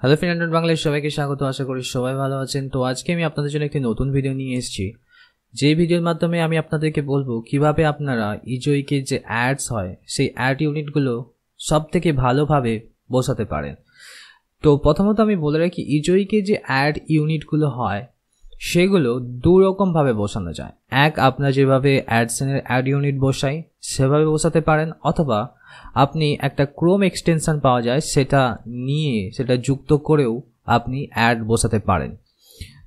Hello friend বাংলায় সবাইকে স্বাগত আশা করি সবাই ভালো আছেন তো আজকে আমি আপনাদের জন্য একটি নতুন ভিডিও নিয়ে এসেছি যে ভিডিওর মাধ্যমে আমি আপনাদেরকে বলবো কিভাবে আপনারা ইজোইকে e যে অ্যাডস হয় সেই অ্যাড ইউনিটগুলো সব থেকে ভালোভাবে বসাতে পারেন তো প্রথমত আমি বলে রাখি ইজোইকে e যে অ্যাড ইউনিটগুলো হয় সেগুলো দুরকমভাবে বসানো যায় এক আপনার যেভাবে অ্যাডসেনের অ্যাড ইউনিট বসাই সেভাবে বসাতে পারেন অথবা আপনি একটা ক্রোম এক্সটেনশান পাওয়া যায় সেটা নিয়ে সেটা যুক্ত করেও আপনি অ্যাড বসাতে পারেন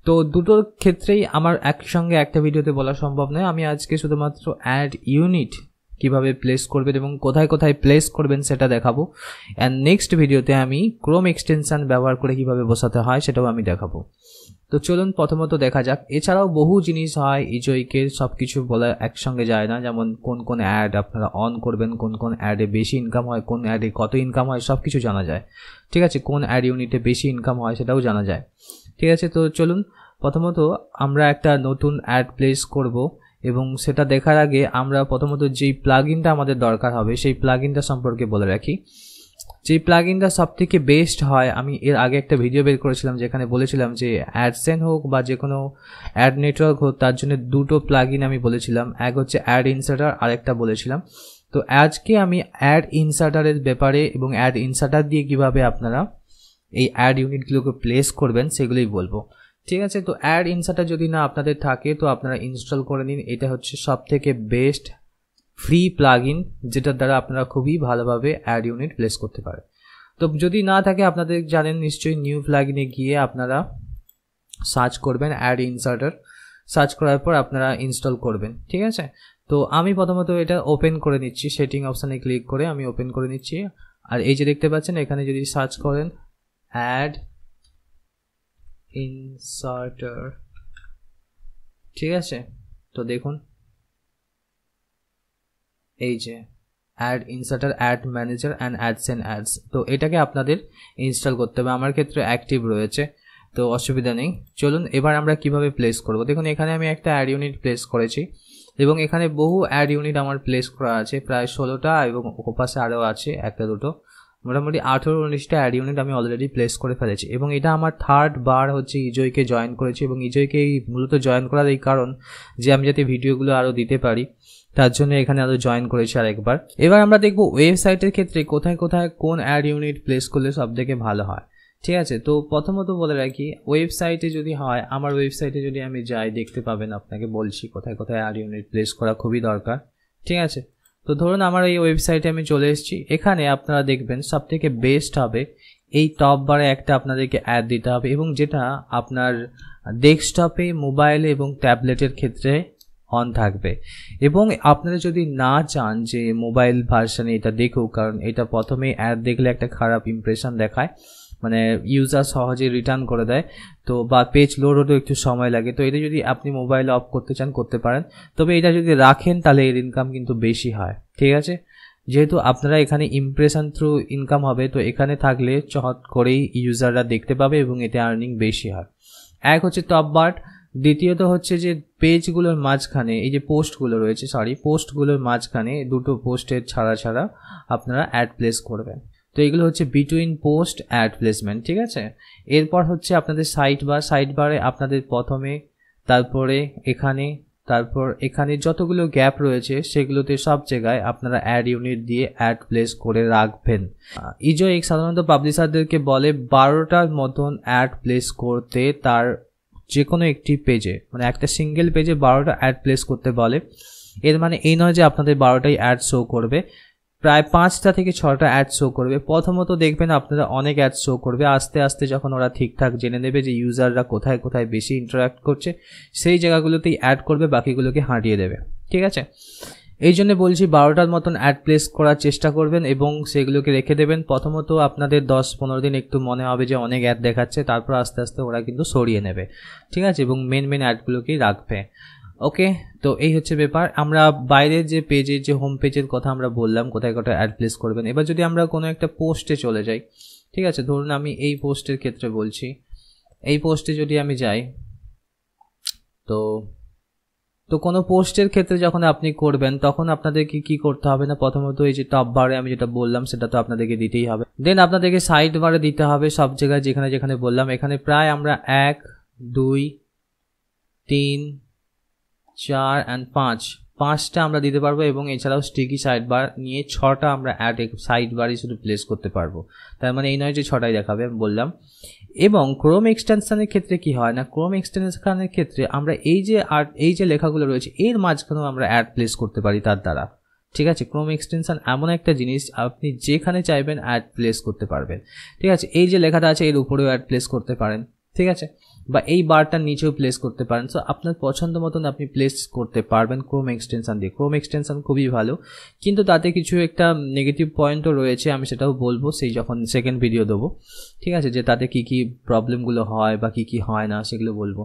তো দুটোর ক্ষেত্রেই আমার একসঙ্গে একটা ভিডিওতে বলা সম্ভব নয় আমি আজকে শুধুমাত্র অ্যাড ইউনিট কিভাবে প্লেস করবেন এবং কোথায় কোথায় প্লেস করবেন সেটা দেখাবো অ্যান্ড নেক্সট ভিডিওতে আমি ক্রোম এক্সটেনশান ব্যবহার করে কিভাবে বসাতে হয় সেটাও আমি দেখাবো তো চলুন প্রথমত দেখা যাক এছাড়াও বহু জিনিস হয় ইজয়িকের সব কিছু বলা একসঙ্গে যায় না যেমন কোন কোন অ্যাড আপনারা অন করবেন কোন কোন অ্যাডে বেশি ইনকাম হয় কোন অ্যাডে কত ইনকাম হয় সব কিছু জানা যায় ঠিক আছে কোন অ্যাড ইউনিটে বেশি ইনকাম হয় সেটাও জানা যায় ঠিক আছে তো চলুন প্রথমত আমরা একটা নতুন অ্যাড প্লেস করবো এবং সেটা দেখার আগে আমরা প্রথমত যেই প্লাগিনটা আমাদের দরকার হবে সেই প্লাগিনটা সম্পর্কে বলে রাখি যে প্লাগিনটা সব থেকে বেস্ট হয় আমি এর আগে একটা ভিডিও বের করেছিলাম যেখানে বলেছিলাম যে অ্যাডসেন হোক বা যে কোনো অ্যাড নেটওয়ার্ক হোক তার জন্য দুটো প্লাগিন আমি বলেছিলাম এক হচ্ছে অ্যাড ইনসার্টার আরেকটা বলেছিলাম তো আজকে আমি অ্যাড ইনসার্টারের ব্যাপারে এবং অ্যাড ইনসার্টার দিয়ে কিভাবে আপনারা এই অ্যাড ইউনিটগুলোকে প্লেস করবেন সেগুলোই বলবো ঠিক আছে তো অ্যাড ইনসার্টার যদি না আপনাদের থাকে তো আপনারা ইনস্টল করে নিন এটা হচ্ছে সব থেকে বেস্ট ফ্রি প্লাগ ইন যেটার দ্বারা আপনারা খুবই ভালোভাবে অ্যাড ইউনিট প্লেস করতে পারেন তো যদি না থাকে আপনাদের জানেন নিশ্চয়ই নিউ প্লাগ ইনে গিয়ে আপনারা সার্চ করবেন অ্যাড ইনসার্টার সার্চ করার পর আপনারা ইনস্টল করবেন ঠিক আছে তো আমি প্রথমত এটা ওপেন করে নিচ্ছি সেটিং অপশানে ক্লিক করে আমি ওপেন করে নিচ্ছি আর এই যে দেখতে পাচ্ছেন এখানে যদি সার্চ করেন অ্যাড ইনসার্টার ঠিক আছে তো দেখুন এই যে ad inserter ad manager and ads and ads তো এটাকে আপনাদের ইনস্টল করতে হবে আমার ক্ষেত্রে অ্যাক্টিভ রয়েছে তো অসুবিধা নেই চলুন এবার আমরা কিভাবে প্লেস করব দেখুন এখানে আমি একটা অ্যাড ইউনিট প্লেস করেছি এবং এখানে বহু অ্যাড ইউনিট আমার প্লেস করা আছে প্রায় ষোলোটা এবং ওপাশে আরও আছে একটা দুটো মোটামুটি আঠেরো উনিশটা অ্যাড ইউনিট আমি অলরেডি প্লেস করে ফেলেছি এবং এটা আমার থার্ড বার হচ্ছে ইজয়কে e জয়েন করেছি এবং ইজয়কে e এই মূলত জয়েন করার এই কারণ যে আমি যাতে ভিডিওগুলো আরও দিতে পারি তার জন্য এখানে আরও জয়েন করেছি আরেকবার এবার আমরা দেখব ওয়েবসাইটের ক্ষেত্রে কোথায় কোথায় কোন অ্যাড ইউনিট প্লেস করলে সব থেকে ভালো হয় ঠিক আছে তো প্রথমত বলে রাখি ওয়েবসাইটে যদি হয় আমার ওয়েবসাইটে যদি আমি যাই দেখতে পাবেন আপনাকে বলছি কোথায় কোথায় অ্যাড ইউনিট প্লেস করা খুবই দরকার ঠিক আছে তো ধরুন আমার এই ওয়েবসাইটে আমি চলে এসেছি এখানে আপনারা দেখবেন সবথেকে বেস্ট হবে এই টপ বারে একটা আপনাদেরকে অ্যাড দিতে হবে এবং যেটা আপনার ডেস্কটপে মোবাইলে এবং ট্যাবলেটের ক্ষেত্রে অন থাকবে এবং আপনারা যদি না চান যে মোবাইল ভার্সানে এটা দেখুক কারণ এটা প্রথমে অ্যাড দেখলে একটা খারাপ ইমপ্রেশন দেখায় মানে ইউজার সহজে রিটার্ন করে দেয় তো বা পেজ লোড হতেও একটু সময় লাগে তো এটা যদি আপনি মোবাইলে অফ করতে চান করতে পারেন তবে এটা যদি রাখেন তাহলে এর ইনকাম কিন্তু বেশি হয় ঠিক আছে যেহেতু আপনারা এখানে ইমপ্রেশন থ্রু ইনকাম হবে তো এখানে থাকলে চট করেই ইউজাররা দেখতে পাবে এবং এতে আর্নিং বেশি হয় এক হচ্ছে টপ বার্ট দ্বিতীয়ত হচ্ছে যে পেজগুলোর মাঝখানে এই যে পোস্টগুলো রয়েছে সরি পোস্টগুলোর মাঝখানে দুটো পোস্টের ছাড়া ছাড়া আপনারা অ্যাড প্লেস করবেন তো এগুলো হচ্ছে বিটুইন পোস্ট অ্যাড প্লেসমেন্ট ঠিক আছে এরপর হচ্ছে আপনাদের সাইট বার সাইট বারে আপনাদের প্রথমে তারপরে এখানে তারপর এখানে যতগুলো গ্যাপ রয়েছে সেগুলোতে সব জায়গায় আপনারা অ্যাড ইউনিট দিয়ে অ্যাড প্লেস করে রাখবেন ইজো এক সাধারণত পাবলিশারদেরকে বলে বারোটার মতন অ্যাড প্লেস করতে তার যে কোনো একটি পেজে মানে একটা সিঙ্গেল পেজে বারোটা অ্যাড প্লেস করতে বলে এর মানে এই নয় যে আপনাদের বারোটাই অ্যাড শো করবে প্রায় পাঁচটা থেকে ছটা অ্যাড শো করবে প্রথমত দেখবেন আপনারা অনেক অ্যাড শো করবে আস্তে আস্তে যখন ওরা ঠিকঠাক জেনে নেবে যে ইউজাররা কোথায় কোথায় বেশি ইন্টারাক্ট করছে সেই জায়গাগুলোতেই অ্যাড করবে বাকিগুলোকে হাঁটিয়ে দেবে ঠিক আছে এই জন্য বলছি বারোটার মতন অ্যাড প্লেস করার চেষ্টা করবেন এবং সেগুলোকে রেখে দেবেন প্রথমত আপনাদের দশ পনেরো দিন একটু মনে হবে যে অনেক অ্যাড দেখাচ্ছে তারপর আস্তে আস্তে ওরা কিন্তু সরিয়ে নেবে ঠিক আছে এবং মেন মেন অ্যাডগুলোকেই রাখবে ওকে তো এই হচ্ছে ব্যাপার আমরা বাইরের যে পেজের যে হোম পেজের কথা আমরা বললাম কোথায় কোথায় অ্যাড প্লেস করবেন এবার যদি আমরা কোনো একটা পোস্টে চলে যাই ঠিক আছে ধরুন আমি এই পোস্টের ক্ষেত্রে বলছি এই পোস্টে যদি আমি যাই তো তো কোনো পোস্টের ক্ষেত্রে যখন আপনি করবেন তখন আপনাদেরকে কি করতে হবে না প্রথমত এই যে টপ বারে আমি যেটা বললাম সেটা তো আপনাদেরকে দিতেই হবে দেন আপনাদেরকে সাইড বারে দিতে হবে সব জায়গায় যেখানে যেখানে বললাম এখানে প্রায় আমরা এক দুই তিন চার অ্যান্ড পাঁচ পাঁচটা আমরা দিতে পারবো এবং এছাড়াও স্টিকি সাইড বার নিয়ে ছটা আমরা অ্যাড সাইড বারই শুধু প্লেস করতে পারবো তার মানে এই নয় যে ছটাই দেখাবে আমি বললাম এবং ক্রোম এক্সটেনশানের ক্ষেত্রে কি হয় না ক্রোম এক্সটেনশানের ক্ষেত্রে আমরা এই যে আর্ট এই যে লেখাগুলো রয়েছে এর মাঝখানেও আমরা অ্যাড প্লেস করতে পারি তার দ্বারা ঠিক আছে ক্রোম এক্সটেনশান এমন একটা জিনিস আপনি যেখানে চাইবেন অ্যাড প্লেস করতে পারবেন ঠিক আছে এই যে লেখাটা আছে এর উপরেও অ্যাড প্লেস করতে পারেন ঠিক আছে বা এই বারটার নিচেও প্লেস করতে পারেন সো আপনার পছন্দ মতন আপনি প্লেস করতে পারবেন ক্রোম এক্সটেনশান দিয়ে ক্রোম এক্সটেনশান খুবই ভালো কিন্তু তাতে কিছু একটা নেগেটিভ পয়েন্টও রয়েছে আমি সেটাও বলবো সেই যখন সেকেন্ড ভিডিও দেবো ঠিক আছে যে তাতে কি কি প্রবলেমগুলো হয় বা কি কি হয় না সেগুলো বলবো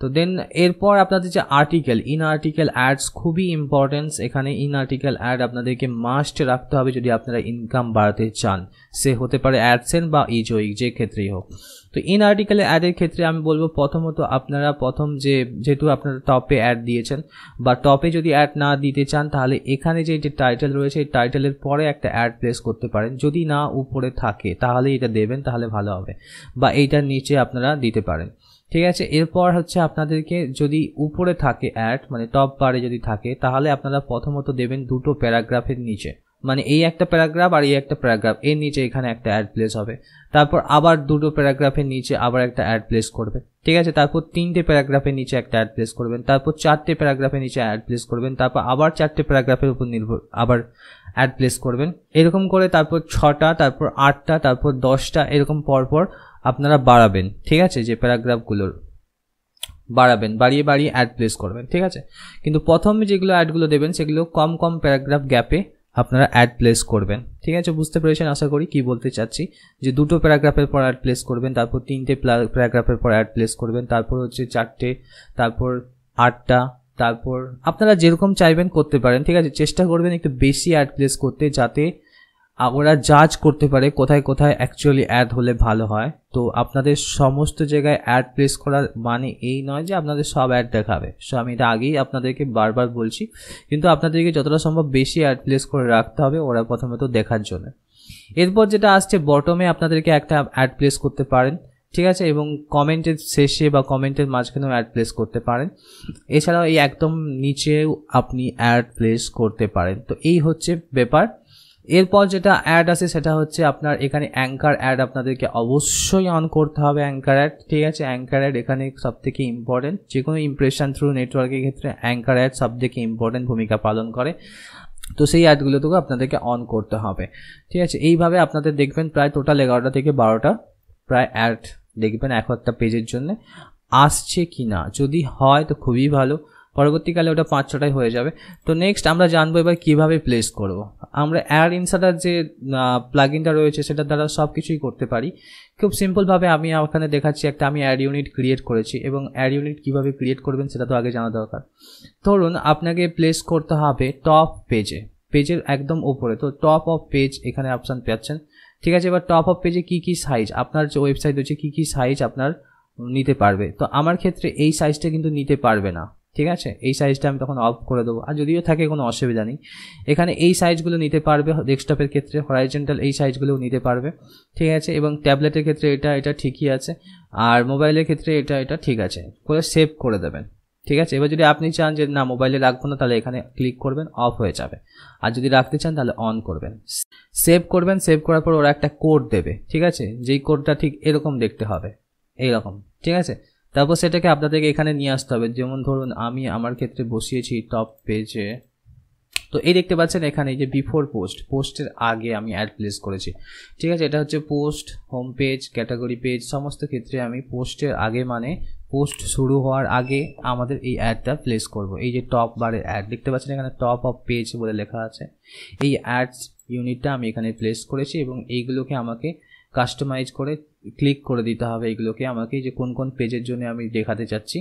তো দেন এরপর আপনাদের যে আর্টিকেল ইন আর্টিকেল অ্যাডস খুবই ইম্পর্টেন্স এখানে ইন আর্টিকেল অ্যাড আপনাদেরকে মাস্ট রাখতে হবে যদি আপনারা ইনকাম বাড়াতে চান সে হতে পারে অ্যাডসেন বা ইজোইক যে ক্ষেত্রেই হোক তো ইন আর্টিকেল অ্যাডের ক্ষেত্রে আমি বলবো প্রথমত আপনারা প্রথম যে যেহেতু আপনারা টপে অ্যাড দিয়েছেন বা টপে যদি অ্যাড না দিতে চান তাহলে এখানে যে যে টাইটেল রয়েছে এই টাইটেলের পরে একটা অ্যাড প্লেস করতে পারেন যদি না উপরে থাকে তাহলে এটা দেবেন তাহলে ভালো হবে বা এইটার নিচে আপনারা দিতে পারেন ঠিক আছে এরপর হচ্ছে আপনাদেরকে যদি উপরে থাকে অ্যাড মানে টপ বারে যদি থাকে তাহলে আপনারা প্রথমত দেবেন দুটো প্যারাগ্রাফের নিচে মানে এই একটা প্যারাগ্রাফ আর এই একটা প্যারাগ্রাফ এর নিচে এখানে একটা অ্যাড প্লেস হবে তারপর আবার দুটো প্যারাগ্রাফের নিচে আবার একটা অ্যাড প্লেস করবে ঠিক আছে তারপর তিনটে প্যারাগ্রাফের নিচে একটা অ্যাড প্লেস করবেন তারপর চারটে প্যারাগ্রাফের নিচে অ্যাড প্লেস করবেন তারপর আবার চারটে প্যারাগ্রাফের উপর নির্ভর আবার অ্যাড প্লেস করবেন এরকম করে তারপর ছটা তারপর আটটা তারপর দশটা এরকম পরপর আপনারা বাড়াবেন ঠিক আছে যে প্যারাগ্রাফগুলোর বাড়াবেন বাড়িয়ে বাড়িয়ে অ্যাড প্লেস করবেন ঠিক আছে কিন্তু প্রথমে যেগুলো অ্যাডগুলো দেবেন সেগুলো কম কম প্যারাগ্রাফ গ্যাপে আপনারা অ্যাড প্লেস করবেন ঠিক আছে বুঝতে পেরেছেন আশা করি কি বলতে চাচ্ছি যে দুটো প্যারাগ্রাফের পর অ্যাড প্লেস করবেন তারপর তিনটে প্যারাগ্রাফের পর অ্যাড প্লেস করবেন তারপর হচ্ছে চারটে তারপর আটটা তারপর আপনারা যেরকম চাইবেন করতে পারেন ঠিক আছে চেষ্টা করবেন একটু বেশি অ্যাড প্লেস করতে যাতে ওরা জাজ করতে পারে কোথায় কোথায় অ্যাকচুয়ালি অ্যাড হলে ভালো হয় তো আপনাদের সমস্ত জায়গায় অ্যাড প্লেস করার মানে এই নয় যে আপনাদের সব অ্যাড দেখাবে সো আমি এটা আগেই আপনাদেরকে বারবার বলছি কিন্তু আপনাদেরকে যতটা সম্ভব বেশি অ্যাড প্লেস করে রাখতে হবে ওরা প্রথমে তো দেখার জন্য এরপর যেটা আসছে বটমে আপনাদেরকে একটা অ্যাড প্লেস করতে পারেন ঠিক আছে এবং কমেন্টের শেষে বা কমেন্টের মাঝখানেও অ্যাড প্লেস করতে পারেন এছাড়াও এই একদম নিচেও আপনি অ্যাড প্লেস করতে পারেন তো এই হচ্ছে ব্যাপার এরপর যেটা অ্যাড আছে সেটা হচ্ছে আপনার এখানে অ্যাঙ্কার অ্যাড আপনাদেরকে অবশ্যই অন করতে হবে অ্যাঙ্কার অ্যাড ঠিক আছে অ্যাঙ্কার অ্যাড এখানে সব থেকে ইম্পর্টেন্ট যে কোনো ইমপ্রেশন থ্রু নেটওয়ার্কের ক্ষেত্রে অ্যাঙ্কার অ্যাড সব থেকে ইম্পর্টেন্ট ভূমিকা পালন করে তো সেই অ্যাডগুলোতেও আপনাদেরকে অন করতে হবে ঠিক আছে এইভাবে আপনাদের দেখবেন প্রায় টোটাল এগারোটা থেকে বারোটা প্রায় অ্যাড দেখবেন এক একটা পেজের জন্য আসছে কি না যদি হয় তো খুবই ভালো পরবর্তীকালে ওটা পাঁচ ছটায় হয়ে যাবে তো নেক্সট আমরা জানবো এবার কীভাবে প্লেস করব। আমরা অ্যাড ইনসার্টার যে প্লাগিনটা রয়েছে সেটার দ্বারা সব কিছুই করতে পারি খুব সিম্পলভাবে আমি ওখানে দেখাচ্ছি একটা আমি অ্যাড ইউনিট ক্রিয়েট করেছি এবং অ্যাড ইউনিট কীভাবে ক্রিয়েট করবেন সেটা তো আগে জানা দরকার ধরুন আপনাকে প্লেস করতে হবে টপ পেজে পেজের একদম ওপরে তো টপ অফ পেজ এখানে অপশান পাচ্ছেন ঠিক আছে এবার টপ অফ পেজে কী কী সাইজ আপনার যে ওয়েবসাইট রয়েছে কী কী সাইজ আপনার নিতে পারবে তো আমার ক্ষেত্রে এই সাইজটা কিন্তু নিতে পারবে না ঠিক আছে এই সাইজটা আমি তখন অফ করে দেবো আর যদিও থাকে কোনো অসুবিধা নেই এখানে এই সাইজগুলো নিতে পারবে ডেস্কটপের ক্ষেত্রে হরাইজেন্টাল এই সাইজগুলোও নিতে পারবে ঠিক আছে এবং ট্যাবলেটের ক্ষেত্রে এটা এটা ঠিকই আছে আর মোবাইলের ক্ষেত্রে এটা এটা ঠিক আছে করে সেভ করে দেবেন ঠিক আছে এবার যদি আপনি চান যে না মোবাইলে রাখবো না তাহলে এখানে ক্লিক করবেন অফ হয়ে যাবে আর যদি রাখতে চান তাহলে অন করবেন সেভ করবেন সেভ করার পর ওরা একটা কোড দেবে ঠিক আছে যেই কোডটা ঠিক এরকম দেখতে হবে এইরকম ঠিক আছে তারপর সেটাকে আপনাদেরকে এখানে নিয়ে আসতে হবে যেমন ধরুন আমি আমার ক্ষেত্রে বসিয়েছি টপ পেজে তো এই দেখতে পাচ্ছেন এখানে যে বিফোর পোস্ট পোস্টের আগে আমি অ্যাড প্লেস করেছি ঠিক আছে এটা হচ্ছে post home page category page সমস্ত ক্ষেত্রে আমি পোস্টের আগে মানে পোস্ট শুরু হওয়ার আগে আমাদের এই অ্যাডটা প্লেস করব এই যে টপ বারে অ্যাড দেখতে পাচ্ছেন এখানে টপ অফ পেজ বলে লেখা আছে এই অ্যাডস ইউনিটটা আমি এখানে প্লেস করেছি এবং এইগুলোকে আমাকে কাস্টমাইজ করে ক্লিক করে দিতে হবে এগুলোকে আমাকে যে কোন কোন পেজের জন্য আমি দেখাতে চাচ্ছি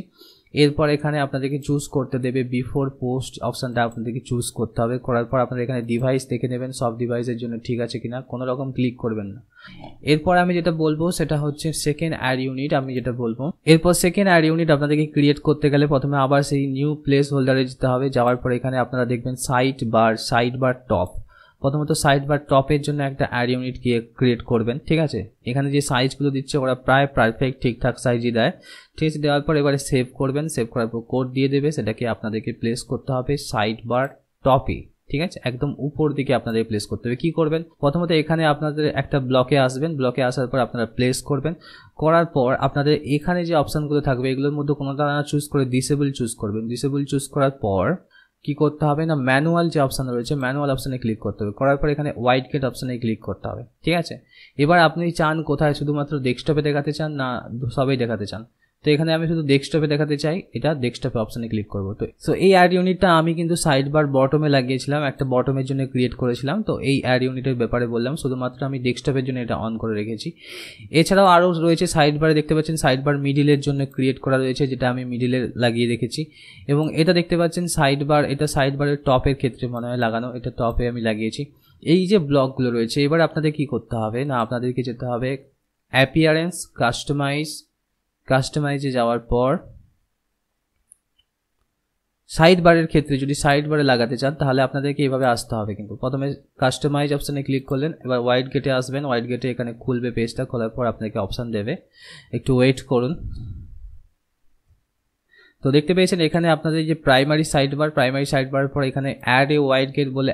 এরপর এখানে আপনাদেরকে চুজ করতে দেবে বিফোর পোস্ট অপশানটা আপনাদেরকে চুজ করতে হবে করার পর আপনারা এখানে ডিভাইস দেখে নেবেন সব ডিভাইসের জন্য ঠিক আছে কিনা কোনো রকম ক্লিক করবেন না এরপর আমি যেটা বলবো সেটা হচ্ছে সেকেন্ড অ্যাড ইউনিট আমি যেটা বলবো এরপর সেকেন্ড অ্যাড ইউনিট আপনাদেরকে ক্রিয়েট করতে গেলে প্রথমে আবার সেই নিউ প্লেস হোল্ডারে যেতে হবে যাওয়ার পর এখানে আপনারা দেখবেন sidebar sidebar top প্রথমত সাইড বা টপের জন্য একটা অ্যাড ইউনিট ক্রিয়েট করবেন ঠিক আছে এখানে যে সাইজগুলো দিচ্ছে ওরা প্রায় পারফেক্ট ঠিকঠাক সাইজই দেয় ঠিক আছে দেওয়ার পর এবারে সেভ করবেন সেভ করার পর কোড দিয়ে দেবে সেটাকে আপনাদেরকে প্লেস করতে হবে সাইড বার টপে ঠিক আছে একদম উপর দিকে আপনাদের প্লেস করতে হবে কি করবেন প্রথমত এখানে আপনাদের একটা ব্লকে আসবেন ব্লকে আসার পর আপনারা প্লেস করবেন করার পর আপনাদের এখানে যে অপশানগুলো থাকবে এগুলোর মধ্যে কোনোটা চুজ করে ডিসেবল চুজ করবেন ডিসেবল চুজ করার পর কি করতে হবে না ম্যানুয়াল যে অপশান রয়েছে ম্যানুয়াল অপশানে ক্লিক করতে হবে করার পর এখানে হোয়াইট গেট অপশানে ক্লিক করতে হবে ঠিক আছে এবার আপনি চান কোথায় শুধুমাত্র ডেস্কটপে দেখাতে চান না সবেই দেখাতে চান তো এখানে আমি শুধু ডেস্কটপে দেখাতে চাই এটা ডেস্কটপে অপশানে ক্লিক করব তো সো এই অ্যাড ইউনিটটা আমি কিন্তু সাইড বার বটমে লাগিয়েছিলাম একটা বটমের জন্য ক্রিয়েট করেছিলাম তো এই অ্যাড ইউনিটের ব্যাপারে বললাম শুধুমাত্র আমি ডেস্কটপের জন্য এটা অন করে রেখেছি এছাড়াও আরও রয়েছে সাইড বারে দেখতে পাচ্ছেন সাইড বার মিডিলের জন্য ক্রিয়েট করা রয়েছে যেটা আমি মিডিলে লাগিয়ে রেখেছি এবং এটা দেখতে পাচ্ছেন সাইড বার এটা সাইড বারের টপের ক্ষেত্রে মনে হয় লাগানো এটা টপে আমি লাগিয়েছি এই যে ব্লকগুলো রয়েছে এবার আপনাদের কি করতে হবে না আপনাদেরকে যেতে হবে অ্যাপিয়ারেন্স কাস্টমাইজ কাস্টমাইজে যাওয়ার পর সাইড বারের ক্ষেত্রে যদি সাইড বারে লাগাতে চান তাহলে আপনাদেরকে এইভাবে আসতে হবে কিন্তু প্রথমে কাস্টমাইজ অপশানে ক্লিক করলেন এবার হোয়াইট গেটে আসবেন হোয়াইট গেটে এখানে খুলবে পেজটা খোলার পর আপনাকে অপশান দেবে একটু ওয়েট করুন তো দেখতে পেয়েছেন এখানে আপনাদের যে primary sidebar primary sidebar পর এখানে অ্যাড এ হোয়াইট গেট বলে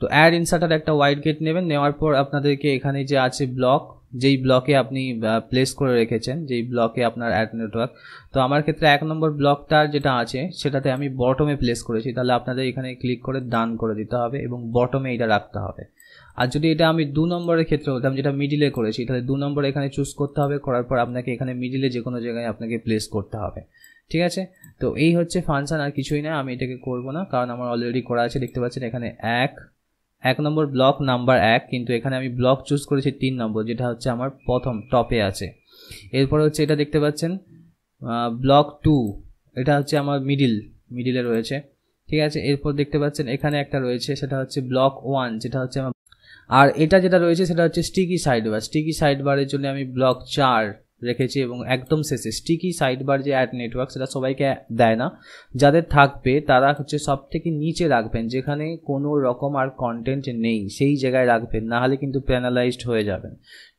তো অ্যাড ইনসার্টার একটা হোয়াইট গেট নেবেন নেওয়ার পর আপনাদেরকে এখানে যে আছে ব্লক যেই ব্লকে আপনি প্লেস করে রেখেছেন যেই ব্লকে আপনার অ্যাড নেটওয়ার্ক তো আমার ক্ষেত্রে এক নম্বর ব্লকটার যেটা আছে সেটাতে আমি বটমে প্লেস করেছি তাহলে আপনাদের এখানে ক্লিক করে ডান করে দিতে হবে এবং বটমে এটা রাখতে হবে আর যদি এটা আমি দু নম্বরের ক্ষেত্রে বলতাম যেটা মিডিলে করেছি তাহলে দু নম্বর এখানে চুজ করতে হবে করার পর আপনাকে এখানে মিডিলে যে কোনো জায়গায় আপনাকে প্লেস করতে হবে ঠিক আছে তো এই হচ্ছে ফাংশান আর কিছুই না আমি এটাকে করব না কারণ আমার অলরেডি করা আছে দেখতে পাচ্ছেন এখানে এক এক নম্বর ব্লক নাম্বার এক কিন্তু এখানে আমি ব্লক চুজ করেছি তিন নম্বর যেটা হচ্ছে আমার প্রথম টপে আছে এরপরে হচ্ছে এটা দেখতে পাচ্ছেন ব্লক টু এটা হচ্ছে আমার মিডিল মিডিলে রয়েছে ঠিক আছে এরপর দেখতে পাচ্ছেন এখানে একটা রয়েছে সেটা হচ্ছে ব্লক ওয়ান যেটা হচ্ছে আর এটা যেটা রয়েছে সেটা হচ্ছে স্টিকি সাইড বার স্টিকি সাইড বারের জন্য আমি ব্লক চার রেখেছি এবং একদম শেষে স্টিকি সাইডবার যে অ্যাড নেটওয়ার্ক সেটা সবাইকে দেয় না যাদের থাকবে তারা হচ্ছে সব থেকে নিচে রাখবেন যেখানে কোনো রকম আর কন্টেন্ট নেই সেই জায়গায় রাখবেন নাহলে কিন্তু প্যানালাইজড হয়ে যাবেন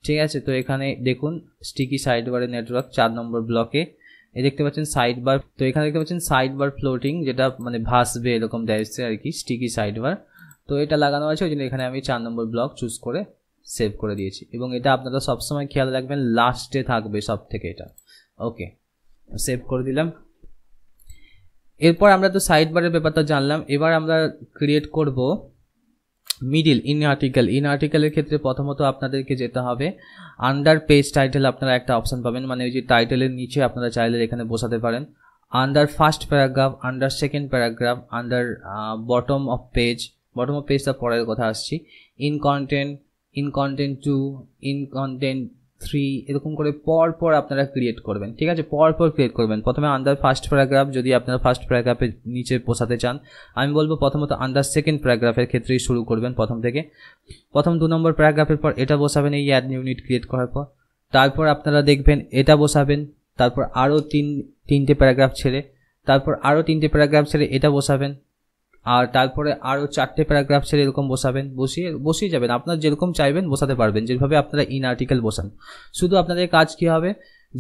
ঠিক আছে তো এখানে দেখুন স্টিকি সাইডবারের নেটওয়ার্ক চার নম্বর ব্লকে এ দেখতে পাচ্ছেন সাইড বার তো এখানে দেখতে পাচ্ছেন সাইড বার ফ্লোটিং যেটা মানে ভাসবে এরকম দেয় আর কি স্টিকি সাইড বার তো এটা লাগানো আছে ওই জন্য এখানে আমি চার নম্বর ব্লক চুজ করে সেভ করে দিয়েছি এবং এটা আপনারা সবসময় খেয়াল রাখবেন লাস্টে থাকবে সব থেকে এটা ওকে সেভ করে দিলাম এরপর আমরা তো সাইড বারের ব্যাপারটা জানলাম এবার আমরা ক্রিয়েট করব মিডিল ইন আর্টিকেল ইন আর্টিকেলের ক্ষেত্রে প্রথমত আপনাদেরকে যেতে হবে আন্ডার পেজ টাইটেল আপনারা একটা অপশান পাবেন মানে ওই যে টাইটেলের নিচে আপনারা চাইলে এখানে বসাতে পারেন under first paragraph under second paragraph under bottom of page bottom of পেজটা পরের কথা আসছি in content in content two in content three এরকম করে পর পর আপনারা ক্রিয়েট করবেন ঠিক আছে পর পর ক্রিয়েট করবেন প্রথমে আন্ডার ফার্স্ট প্যারাগ্রাফ যদি আপনারা ফার্স্ট প্যারাগ্রাফের নিচে পোষাতে চান আমি বলবো প্রথমত আন্ডার সেকেন্ড প্যারাগ্রাফের ক্ষেত্রেই শুরু করবেন প্রথম থেকে প্রথম দু নম্বর প্যারাগ্রাফের পর এটা বসাবেন এই অ্যাড ইউনিট ক্রিয়েট করার পর তারপর আপনারা দেখবেন এটা বসাবেন তারপর আরও তিন তিনটে প্যারাগ্রাফ ছেড়ে তারপর আরও তিনটে প্যারাগ্রাফ ছেড়ে এটা বসাবেন আর তারপরে আরও চারটে প্যারাগ্রাফ ছেড়ে এরকম বসাবেন বসিয়ে বসিয়ে যাবেন আপনার যেরকম চাইবেন বসাতে পারবেন যেভাবে আপনারা ইন আর্টিকেল বসান শুধু আপনাদের কাজ কী হবে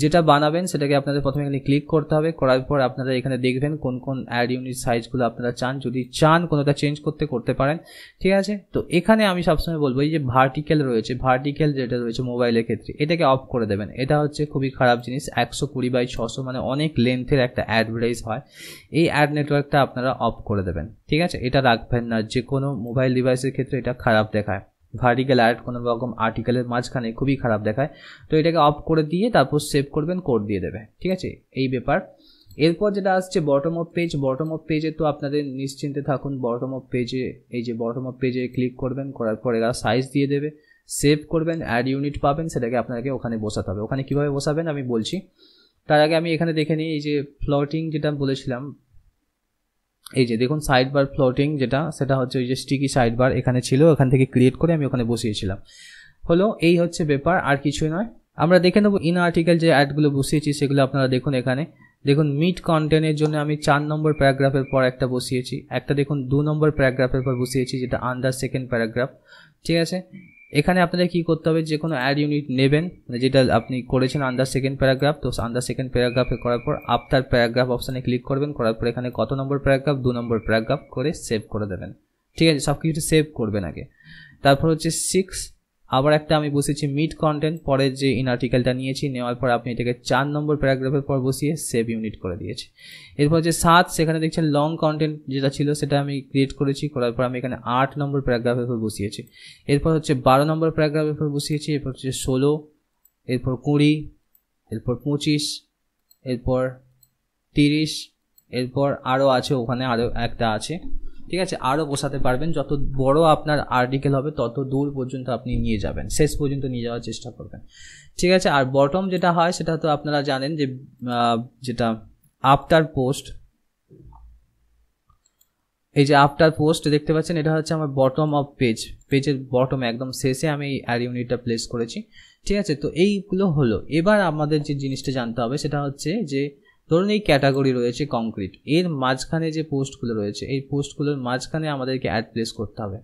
যেটা বানাবেন সেটাকে আপনাদের প্রথমে এখানে ক্লিক করতে হবে করার পর আপনারা এখানে দেখবেন কোন কোন অ্যাড ইউনিট সাইজগুলো আপনারা চান যদি চান কোনোটা চেঞ্জ করতে করতে পারেন ঠিক আছে তো এখানে আমি সবসময় বলবো এই যে ভার্টিক্যাল রয়েছে ভার্টিক্যাল যেটা রয়েছে মোবাইলের ক্ষেত্রে এটাকে অফ করে দেবেন এটা হচ্ছে খুবই খারাপ জিনিস একশো কুড়ি বাই ছশো মানে অনেক লেন্থের একটা অ্যাডভার্টাইজ হয় এই অ্যাড নেটওয়ার্কটা আপনারা অফ করে দেবেন ঠিক আছে এটা রাখবেন না যে কোনো মোবাইল ডিভাইসের ক্ষেত্রে এটা খারাপ দেখায় ভার্টিক্যাল অ্যাড কোনো রকম আর্টিকেলের মাঝখানে খুবই খারাপ দেখায় তো এটাকে অফ করে দিয়ে তারপর সেভ করবেন কোড দিয়ে দেবে ঠিক আছে এই ব্যাপার এরপর যেটা আসছে bottom of page bottom of পেজে তো আপনাদের নিশ্চিন্তে থাকুন বটম অফ পেজে এই যে বটম অফ পেজে ক্লিক করবেন করার পর এরা সাইজ দিয়ে দেবে সেভ করবেন অ্যাড ইউনিট পাবেন সেটাকে আপনাকে ওখানে বসাতে হবে ওখানে কীভাবে বসাবেন আমি বলছি তার আগে আমি এখানে দেখে নিই এই যে ফ্লোটিং যেটা বলেছিলাম এই যে দেখুন সাইড বার ফ্লোটিং যেটা সেটা হচ্ছে ওই যে স্টিকি সাইড বার এখানে ছিল এখান থেকে ক্রিয়েট করে আমি ওখানে বসিয়েছিলাম হলো এই হচ্ছে ব্যাপার আর কিছুই নয় আমরা দেখে নেবো ইন আর্টিকেল যে অ্যাডগুলো বসিয়েছি সেগুলো আপনারা দেখুন এখানে দেখুন মিড কন্টেন্টের জন্য আমি চার নম্বর প্যারাগ্রাফের পর একটা বসিয়েছি একটা দেখুন দু নম্বর প্যারাগ্রাফের পর বসিয়েছি যেটা আন্ডার সেকেন্ড প্যারাগ্রাফ ঠিক আছে এখানে আপনাদের কি করতে হবে যে কোনো অ্যাড ইউনিট নেবেন মানে যেটা আপনি করেছেন আন্ডার সেকেন্ড প্যারাগ্রাফ তো আন্ডার সেকেন্ড প্যারাগ্রাফে করার পর আফটার প্যারাগ্রাফ অপশানে ক্লিক করবেন করার পর এখানে কত নম্বর প্যারাগ্রাফ দু নম্বর প্যারাগ্রাফ করে সেভ করে দেবেন ঠিক আছে সব কিছু সেভ করবেন আগে তারপর হচ্ছে সিক্স আবার একটা আমি বসিয়েছি মিড কন্টেন্ট পরে যে ইন আর্টিকেলটা নিয়েছি নেওয়ার পর আপনি এটাকে চার নম্বর প্যারাগ্রাফের পর বসিয়ে সেভ ইউনিট করে দিয়েছি এরপর যে সাত সেখানে দেখছেন লং কন্টেন্ট যেটা ছিল সেটা আমি ক্রিয়েট করেছি করার পর আমি এখানে আট নম্বর প্যারাগ্রাফের পর বসিয়েছি এরপর হচ্ছে বারো নম্বর প্যারাগ্রাফের পর বসিয়েছি এরপর হচ্ছে ষোলো এরপর কুড়ি এরপর পঁচিশ এরপর তিরিশ এরপর আরও আছে ওখানে আরও একটা আছে ঠিক আছে আরও বসাতে পারবেন যত বড় আপনার আর্টিকেল হবে তত দূর পর্যন্ত আপনি নিয়ে যাবেন শেষ পর্যন্ত নিয়ে যাওয়ার চেষ্টা করবেন ঠিক আছে আর বটম যেটা হয় সেটা তো আপনারা জানেন যে যেটা আফটার পোস্ট এই যে আফটার পোস্ট দেখতে পাচ্ছেন এটা হচ্ছে আমার বটম অফ পেজ পেজের বটম একদম শেষে আমি এই অ্যাড ইউনিটটা প্লেস করেছি ঠিক আছে তো এইগুলো হলো এবার আমাদের যে জিনিসটা জানতে হবে সেটা হচ্ছে যে ধরুন এই ক্যাটাগরি রয়েছে কংক্রিট এর মাঝখানে যে পোস্টগুলো রয়েছে এই পোস্টগুলোর মাঝখানে আমাদেরকে অ্যাড প্লেস করতে হবে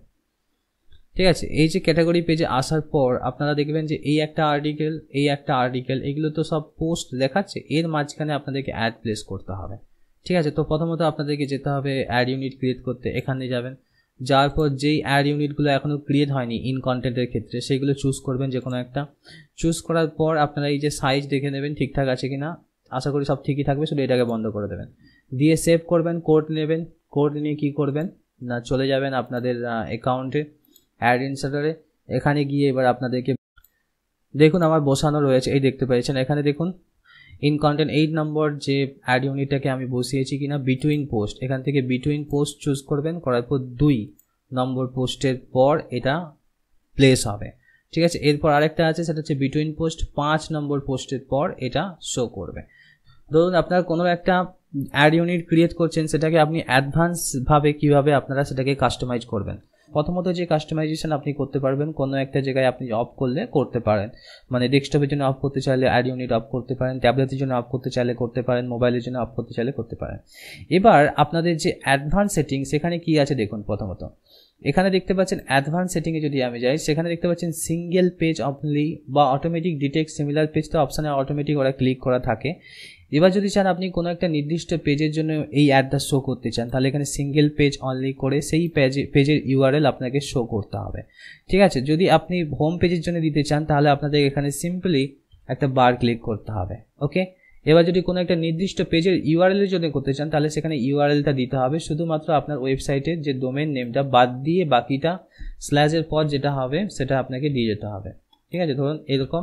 ঠিক আছে এই যে ক্যাটাগরি পেজে আসার পর আপনারা দেখবেন যে এই একটা আর্টিকেল এই একটা আর্টিকেল এগুলো তো সব পোস্ট দেখাচ্ছে এর মাঝখানে আপনাদেরকে অ্যাড প্লেস করতে হবে ঠিক আছে তো প্রথমত আপনাদেরকে যেতে হবে অ্যাড ইউনিট ক্রিয়েট করতে এখানে যাবেন যার পর যেই অ্যাড ইউনিটগুলো এখনও ক্রিয়েট হয়নি ইন কন্টেন্টের ক্ষেত্রে সেগুলো চুজ করবেন যে কোনো একটা চুজ করার পর আপনারা এই যে সাইজ দেখে নেবেন ঠিকঠাক আছে কি না আশা করি সব ঠিকই থাকবে শুধু এটাকে বন্ধ করে দেবেন দিয়ে সেভ করবেন কোড নেবেন কোড নিয়ে কী করবেন না চলে যাবেন আপনাদের অ্যাকাউন্টে অ্যাড ইনসার্টারে এখানে গিয়ে এবার আপনাদেরকে দেখুন আমার বসানো রয়েছে এই দেখতে পেয়েছেন এখানে দেখুন ইন কন্টেন্ট এইট নম্বর যে অ্যাড ইউনিটটাকে আমি বসিয়েছি কিনা বিটুইন পোস্ট এখান থেকে বিটুইন পোস্ট চুজ করবেন করার পর দুই নম্বর পোস্টের পর এটা প্লেস হবে ঠিক আছে এরপর আরেকটা আছে সেটা হচ্ছে বিটুইন পোস্ট পাঁচ নম্বর পোস্টের পর এটা শো করবে ধরুন আপনার কোনো একটা অ্যাড ইউনিট ক্রিয়েট করছেন সেটাকে আপনি অ্যাডভান্সভাবে কিভাবে আপনারা সেটাকে কাস্টমাইজ করবেন প্রথমত যে কাস্টমাইজেশন আপনি করতে পারবেন কোনো একটা জায়গায় আপনি অফ করলে করতে পারেন মানে ডেস্কটপের জন্য অফ করতে চাইলে অ্যাড ইউনিট অফ করতে পারেন ট্যাবলেটের জন্য অফ করতে চাইলে করতে পারেন মোবাইলের জন্য অফ করতে চাইলে করতে পারেন এবার আপনাদের যে অ্যাডভান্স সেটিং সেখানে কি আছে দেখুন প্রথমত এখানে দেখতে পাচ্ছেন অ্যাডভান্স সেটিংয়ে যদি আমি যাই সেখানে দেখতে পাচ্ছেন সিঙ্গেল পেজ অনলি বা অটোমেটিক ডিটেক্ট সিমিলার পেজ তো অপশানে অটোমেটিক ওরা ক্লিক করা থাকে এবার যদি চান আপনি কোনো একটা নির্দিষ্ট পেজের জন্য এই অ্যাডটা শো করতে চান তাহলে এখানে সিঙ্গেল পেজ অনলি করে সেই পেজে পেজের ইউআরএল আপনাকে শো করতে হবে ঠিক আছে যদি আপনি হোম পেজের জন্য দিতে চান তাহলে আপনাদের এখানে সিম্পলি একটা বার ক্লিক করতে হবে ওকে এবার যদি কোনো একটা নির্দিষ্ট পেজের ইউআরএলের জন্য করতে চান তাহলে সেখানে ইউআরএলটা দিতে হবে শুধুমাত্র আপনার ওয়েবসাইটের যে ডোমেন নেমটা বাদ দিয়ে বাকিটা স্ল্যাশের পর যেটা হবে সেটা আপনাকে দিয়ে যেতে হবে ঠিক আছে ধরুন এরকম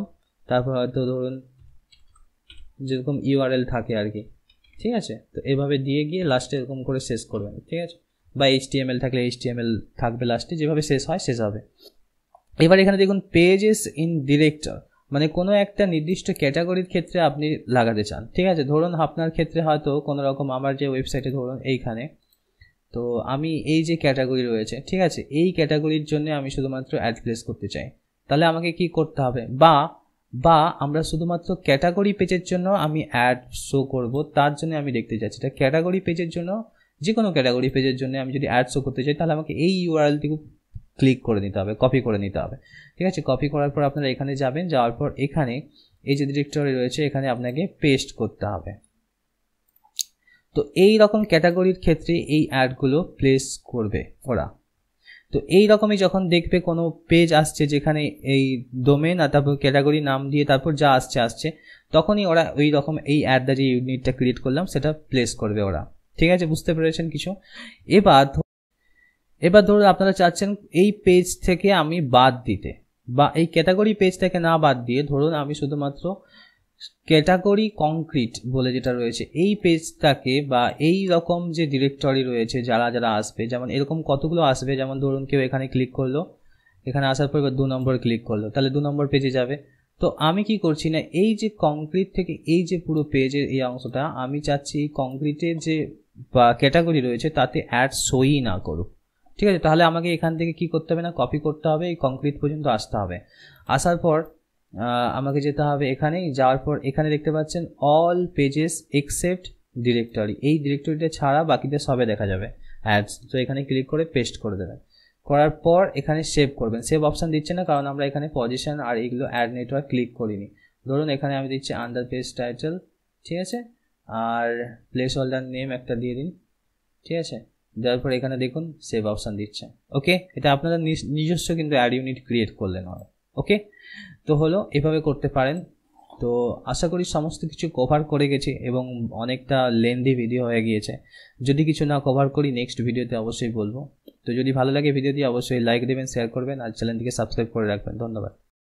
তারপর হয়তো ধরুন যেরকম ইউআরএল থাকে আর কি ঠিক আছে তো এভাবে দিয়ে গিয়ে লাস্টে এরকম করে শেষ করবেন ঠিক আছে বা এইচটিএমএল থাকলে এইচটিএমএল থাকবে লাস্টে যেভাবে শেষ হয় শেষ হবে এবার এখানে দেখুন পেজেস ইন ডিরেক্টর মানে কোনো একটা নির্দিষ্ট ক্যাটাগরির ক্ষেত্রে আপনি লাগাতে চান ঠিক আছে ধরুন আপনার ক্ষেত্রে হয়তো কোনো রকম আমার যে ওয়েবসাইটে ধরুন এইখানে তো আমি এই যে ক্যাটাগরি রয়েছে ঠিক আছে এই ক্যাটাগরির জন্য আমি শুধুমাত্র অ্যাড প্লেস করতে চাই তাহলে আমাকে কি করতে হবে বা বা আমরা শুধুমাত্র ক্যাটাগরি পেজের জন্য আমি অ্যাড শো করব তার জন্য আমি দেখতে চাচ্ছি এটা ক্যাটাগরি পেজের জন্য যে কোনো ক্যাটাগরি পেজের জন্য আমি যদি অ্যাড শো করতে চাই তাহলে আমাকে এই ইউআরএলটিকে ক্লিক করে নিতে হবে কপি করে নিতে হবে ঠিক আছে কপি করার পর আপনারা এখানে যাবেন যাওয়ার পর এখানে এই যে ডিরেক্টরি রয়েছে এখানে আপনাকে পেস্ট করতে হবে তো এই রকম ক্যাটাগরির ক্ষেত্রে এই অ্যাডগুলো প্লেস করবে ওরা তো এই রকমই যখন দেখবে কোনো পেজ আসছে যেখানে এই ডোমেন আর তারপর ক্যাটাগরি নাম দিয়ে তারপর যা আসছে আসছে তখনই ওরা ওই রকম এই অ্যাড দ্য যে ইউনিটটা ক্রিয়েট করলাম সেটা প্লেস করবে ওরা ঠিক আছে বুঝতে পেরেছেন কিছু এবার এবার ধরুন আপনারা চাচ্ছেন এই পেজ থেকে আমি বাদ দিতে বা এই ক্যাটাগরি পেজটাকে না বাদ দিয়ে ধরুন আমি শুধুমাত্র ক্যাটাগরি কংক্রিট বলে যেটা রয়েছে এই পেজটাকে বা এই রকম যে ডিরেক্টরি রয়েছে যারা যারা আসবে যেমন এরকম কতগুলো আসবে যেমন ধরুন কেউ এখানে ক্লিক করলো এখানে আসার পর দু নম্বর ক্লিক করলো তাহলে দু নম্বর পেজে যাবে তো আমি কি করছি না এই যে কংক্রিট থেকে এই যে পুরো পেজের এই অংশটা আমি চাচ্ছি কংক্রিটের যে বা ক্যাটাগরি রয়েছে তাতে অ্যাড সই না করুক ঠিক আছে তাহলে আমাকে এখান থেকে কি করতে হবে না কপি করতে হবে এই কংক্রিট পর্যন্ত আসতে হবে আসার পর আমাকে যেতে হবে এখানেই যাওয়ার পর এখানে দেখতে পাচ্ছেন অল পেজেস এক্সেপ্ট ডিরেক্টরি এই ডিরেক্টরিটা ছাড়া বাকিদের সবে দেখা যাবে অ্যাডস তো এখানে ক্লিক করে পেস্ট করে দেবেন করার পর এখানে সেভ করবেন সেভ অপশান দিচ্ছে না কারণ আমরা এখানে পজিশন আর এগুলো অ্যাড নেটওয়ার্ক ক্লিক করিনি ধরুন এখানে আমি দিচ্ছি আন্ডার পেজ টাইটেল ঠিক আছে আর প্লেস হোল্ডার নেম একটা দিয়ে দিন ঠিক আছে দেওয়ার পর এখানে দেখুন সেভ অপশান দিচ্ছে ওকে এটা আপনারা নিজস্ব কিন্তু অ্যাড ইউনিট ক্রিয়েট করলেন ওরা ওকে তো হলো এভাবে করতে পারেন তো আশা করি সমস্ত কিছু কভার করে গেছি এবং অনেকটা লেন্দি ভিডিও হয়ে গিয়েছে যদি কিছু না কভার করি নেক্সট ভিডিওতে অবশ্যই বলবো তো যদি ভালো লাগে ভিডিওটি অবশ্যই লাইক দেবেন শেয়ার করবেন আর চ্যানেলটিকে সাবস্ক্রাইব করে রাখবেন ধন্যবাদ